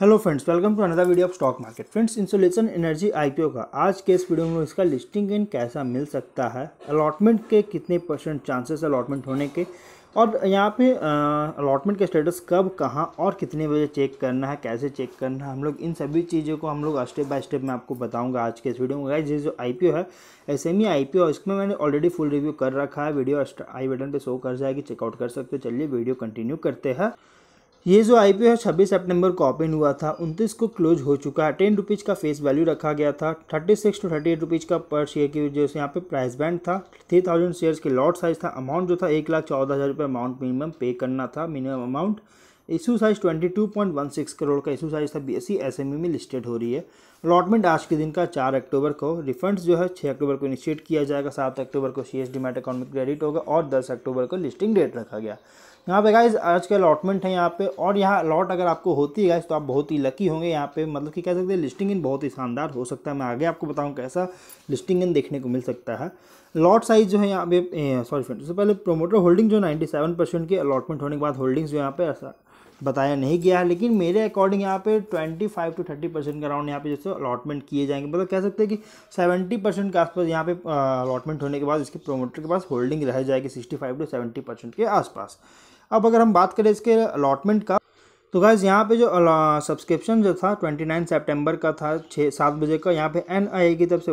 hello friends welcome to another video of stock market friends insulation energy IPO का आज के इस video में इसका लिस्टिंग गेन कैसा मिल सकता है अलॉटमेंट के कितने परसेंट चांसेस अलॉटमेंट होने के और यहाँ पे अलॉटमेंट के स्टेटस कब कहाँ और कितने बजे चेक करना है कैसे चेक करना है हम लोग इन सभी चीज़ों को हम लोग स्टेप बाय स्टेप मैं आपको बताऊंगा आज के इस वीडियो में गाइस ये जो आईपीओ है एस एम ई आई इसमें मैंने ऑलरेडी फुल रिव्यू कर रखा है वीडियो आई बटन पर शो कर जाएगी चेकआउट कर सकते हो चलिए वीडियो कंटिन्यू करते हैं ये जो आई पी छब्बीस सेप्टेम्बर को ओपन हुआ था उनतीस को क्लोज हो चुका है टेन रुपीज़ का फेस वैल्यू रखा गया था thirty six to thirty eight rupees का पर शेयर की जो यहाँ पे प्राइस बैंड था थ्री थाउजेंड शेयर्स के लॉट साइज था अमाउंट जो था एक लाख चौदह हज़ार रुपये अमाउंट मिनिमम पे करना था minimum amount issue size six crore का इशू साइज था एम ई में लिस्टेड हो रही है अलॉटमेंट आज के दिन का चार अक्टूबर को रिफंड जो है छः अक्टूबर को इनिशिएट किया जाएगा सात अक्टूबर को सी एस डिमेट अकाउंट में क्रेडिट होगा और दस अक्टूबर को लिस्टिंग डेट रखा गया यहाँ पे गाइज आज के अलॉटमेंट है यहाँ पे और यहाँ अलॉट अगर आपको होती है गाइज तो आप बहुत ही लकी होंगे यहाँ पे मतलब कि कह सकते हैं लिस्टिंग इन बहुत ही शानदार हो सकता है मैं आगे आपको बताऊँ कैसा लिस्टिंग इन देखने को मिल सकता है लॉट साइज जो है यहाँ पे सॉरी फ्रेंड उससे पहले प्रोमोटर होल्डिंग जो नाइन्टी सेवन परसेंट की अलॉटमेंट होने के बाद होल्डिंग्स जो यहाँ पे ऐसा बताया नहीं गया है लेकिन मेरे अकॉर्डिंग यहाँ पे 25 टू थर्टी परसेंट का राउंड यहाँ पे जैसे अलॉटमेंट किए जाएंगे मतलब कह सकते हैं कि 70 परसेंट के आसपास यहाँ पे अलॉटमेंट होने के बाद इसके प्रोमोटर के पास होल्डिंग रह जाएगी 65 टू सेवेंटी परसेंट के आसपास अब अगर हम बात करें इसके अलॉटमेंट का तो गाइज यहाँ पे जो सब्सक्रिप्शन जो था 29 सितंबर का था छः सात बजे का यहाँ पे एन आई की तरफ से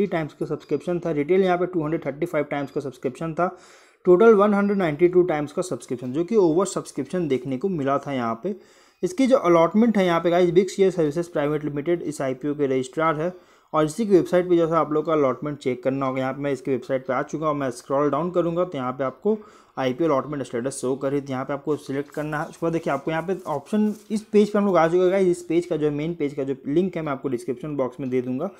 150 टाइम्स का सब्सक्रिप्शन था रिटेल यहाँ पे 235 टाइम्स का सब्सक्रिप्शन था टोटल 192 टाइम्स का सब्सक्रिप्शन जो कि ओवर सब्सक्रिप्शन देखने को मिला था यहाँ पे इसकी जो अलॉटमेंट है यहाँ पे guys big share services private limited इस आई के रजिस्ट्रार है और इसी की वेबसाइट पर जैसा आप लोग का अलॉटमेंट चेक करना होगा यहाँ पर मैं इसकी वेबसाइट पर आ चुका हूँ मैं स्क्रॉल डाउन करूँगा तो यहाँ पर आपको I P allotment status show करे तो यहाँ पे आपको सिलेक्ट करना है उसके बाद देखिए आपको यहाँ पे ऑप्शन इस पेज पर हम लोग आ चुके हैं इस पेज का जो मेन पेज का जो लिंक है मैं आपको डिस्क्रिप्शन बॉक्स में दे दूँगा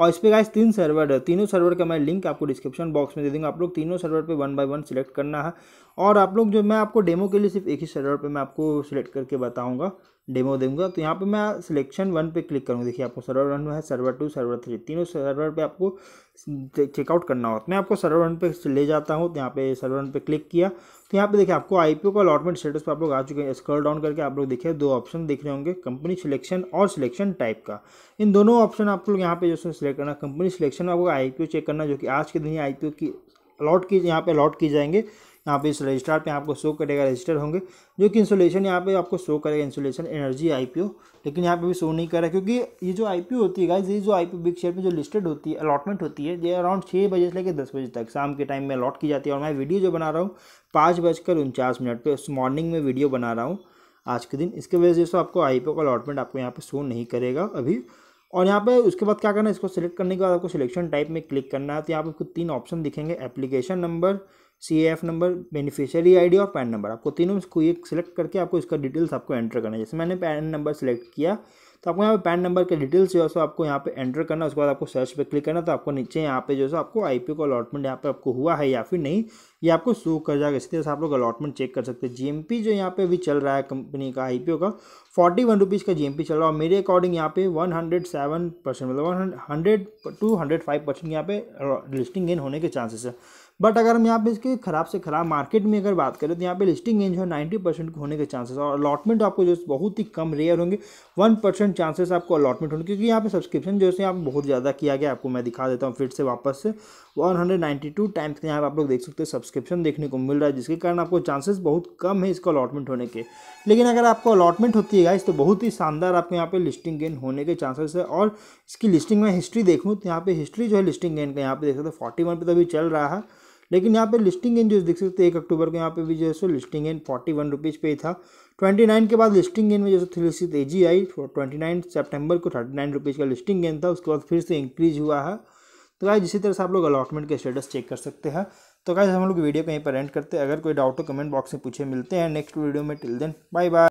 और इस पर गाइस तीन सर्वर है तीनों सर्वर का मैं लिंक आपको डिस्क्रिप्शन बॉक्स में दे दूँगा आप लोग तीनों सर्वर पर वन बाई वन सिलेक्ट करना है और आप लोग जो मैं आपको डेमो के लिए सिर्फ एक ही सर्वर पर मैं आपको सिलेक्ट करके बताऊँगा डेमो देंगे तो यहाँ पे मैं सिलेक्शन वन पे क्लिक करूँगा देखिए आपको सर्वर वन में है सर्वर टू सर्वर थ्री तीनों सर्वर पे आपको चेकआउट करना होता तो मैं आपको सर्वर वन पे ले जाता हूँ तो यहाँ पे सर्वर वन पे क्लिक किया तो यहाँ पे देखिए आपको आईपीओ का अलॉटमेंट स्टेटस पर आप लोग आ चुके हैं स्क्रॉल डाउन करके आप लोग देखिए दो ऑप्शन देख रहे होंगे कंपनी सिलेक्शन और सिलेक्शन टाइप का इन दोनों ऑप्शन आप लोग यहाँ पे जो सिलेक्ट करना कंपनी सिलेक्शन आपको आई चेक करना जो कि आज के दिन ही आई की अलॉट की यहाँ पे अलॉट की जाएंगे यहाँ पे इस रजिस्टर पे आपको शो करेगा रजिस्टर होंगे जो कि इंसुलेशन यहाँ पे आपको शो करेगा इंसुलेशन एनर्जी आईपीओ लेकिन यहाँ पे भी शो नहीं कर रहा क्योंकि ये जो आईपीओ होती है ये जो आईपीओ बिग शेयर में जो लिस्टेड होती है अलॉटमेंट होती है ये अराउंड छः बजे से लेकर दस बजे तक शाम के टाइम में अलॉट की जाती है और मैं वीडियो जो बना रहा हूँ पाँच बजकर उनचास मिनट पर उस मॉर्निंग में वीडियो बना रहा हूँ आज के दिन इसके वजह से आपको आई का अलॉटमेंट आपको यहाँ पर शो नहीं करेगा अभी और यहाँ पे उसके बाद क्या करना है इसको सिलेक्ट करने के बाद आपको सिलेक्शन टाइप में क्लिक करना है तो यहाँ पे आपको तीन ऑप्शन दिखेंगे application number C F number beneficiary ID और पैन नंबर आपको तीनों को ये सिलेक्ट करके आपको इसका डिटेल्स आपको एंटर करना है जैसे मैंने पैन नंबर सेलेक्ट किया तो आपको यहाँ पे पैन नंबर के डिटेल्स जो है सो आपको यहाँ पे एंटर करना उसके बाद आपको सर्च पे क्लिक करना तो आपको नीचे यहाँ पे जो है आपको आई पी का अलॉटमेंट यहाँ पे आपको हुआ है या फिर नहीं ये आपको शो कर जाएगा इसी तरह से आप लोग अलॉटमेंट चेक कर सकते हैं जीएमपी जो यहाँ पे अभी चल रहा है कंपनी का आई का फोर्टी वन रुपीज़ का पी चल रहा है और मेरे अकॉर्डिंग यहाँ पे वन हंड्रेड सेवन परसेंट मतलब one hundred two hundred five percent यहाँ पे लिस्टिंग गेन होने के चांसेस है बट अगर हम यहाँ पे इसके खराब से खराब मार्केट में अगर बात करें तो यहाँ पे लिस्टिंग रेंज है नाइन्टी परसेंट होने के चांसेस और अलॉटमेंट आपको जो है बहुत ही कम रेयर होंगे वन परसेंट चांसेस आपको अलॉटमेंट होंगे क्योंकि यहाँ पे सब्सक्रिप्शन जो है यहाँ पर बहुत ज़्यादा किया गया आपको मैं दिखा देता हूँ फिर से वापस से one hundred ninety two times के यहाँ पर आप लोग देख सकते हैं सब्सक्रिप्शन देखने को मिल रहा है जिसके कारण आपको चांसेस बहुत कम है इसको अलॉटमेंट होने के लेकिन अगर आपको अलॉटमेंट होती है गाइस तो बहुत ही शानदार आपके यहाँ पे लिस्टिंग गेन होने के चांसेस है और इसकी लिस्टिंग में हिस्ट्री देखूँ तो यहाँ पर हिस्ट्री जो है लिस्टिंग गेन का यहाँ पे देख सकते फोर्टी वन पर तो अभी चल रहा है लेकिन यहाँ पे लिस्टिंग गेन जो देख सकते हैं एक अक्टूबर को यहाँ पे भी जो है सो listing gain forty one rupees पे ही था ट्वेंटी नाइन के बाद लिस्टिंग गेन में जैसे थ्री सी तेजी आई ट्वेंटी नाइन सेप्टेम्बर को थर्टी नाइन रुपीज़ का लिस्टिंग गेन था उसके बाद फिर से इंक्रीज हुआ है तो गाइज इसी तरह से आप लोग अलॉटमेंट के स्टेटस चेक कर सकते हैं तो गाइज हम लोग वीडियो कहीं पर एंड करते हैं अगर कोई डाउट हो कमेंट बॉक्स में पूछे मिलते हैं नेक्स्ट वीडियो में टिल देन बाय बाय